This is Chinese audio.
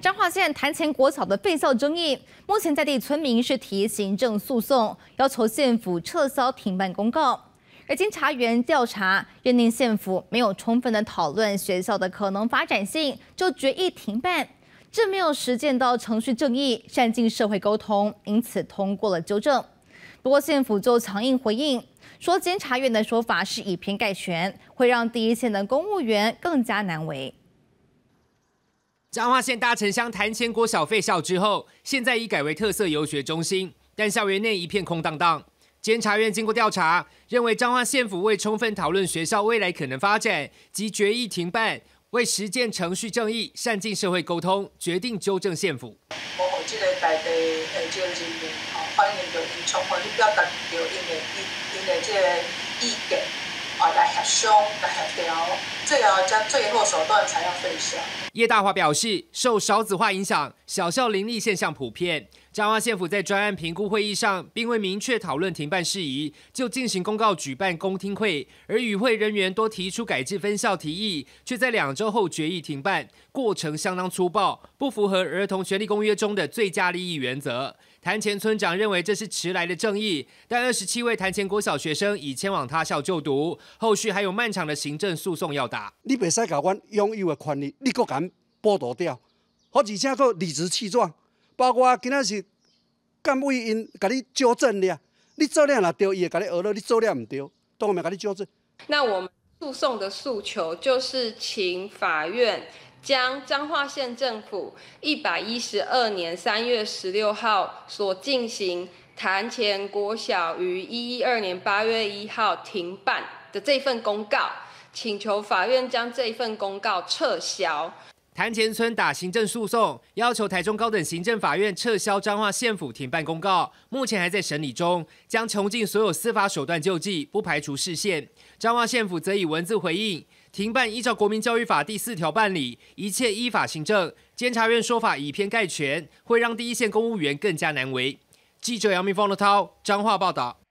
彰化县谈前国草的废校争议，目前在地村民是提行政诉讼，要求县府撤销停办公告。而监察员调查认定县府没有充分的讨论学校的可能发展性，就决议停办，这没有实践到程序正义，善尽社会沟通，因此通过了纠正。不过县府就强硬回应，说监察院的说法是以偏概全，会让第一线的公务员更加难为。彰化县大城乡谈前国小费校之后，现在已改为特色游学中心，但校园内一片空荡荡。监察院经过调查，认为彰化县府未充分讨论学校未来可能发展及决议停办，为实践程序正义、善尽社会沟通，决定纠正县府。我给这个大地诶，这个欢迎着，以充分表达着因诶意，因诶这意见。哦，来杀凶，来杀掉，最后将最后手段才要废校。叶大华表示，受少子化影响，小校林立现象普遍。彰化县府在专案评估会议上，并未明确讨论停办事宜，就进行公告举办公听会。而与会人员多提出改制分校提议，却在两周后决议停办，过程相当粗暴，不符合儿童权利公约中的最佳利益原则。潭前村长认为这是迟来的正义，但二十七位潭前国小学生已迁往他校就读，后续还有漫长的行政诉讼要打。你袂使甲阮拥有的权利，你搁敢剥夺掉？好，而且搁理直气壮，包括今仔是部为因甲你纠正了，啊？你做了也对，伊会甲你讹了，你做了唔对，都我咪甲你纠正。那我们诉讼的诉求就是请法院。将彰化县政府一百一十二年三月十六号所进行谈前国小于一一二年八月一号停办的这份公告，请求法院将这份公告撤销。潭前村打行政诉讼，要求台中高等行政法院撤销彰化县府停办公告，目前还在审理中，将穷尽所有司法手段救济，不排除示现。彰化县府则以文字回应。停办，依照《国民教育法》第四条办理，一切依法行政。监察院说法以偏概全，会让第一线公务员更加难为。记者杨明峰的涛彰化报道。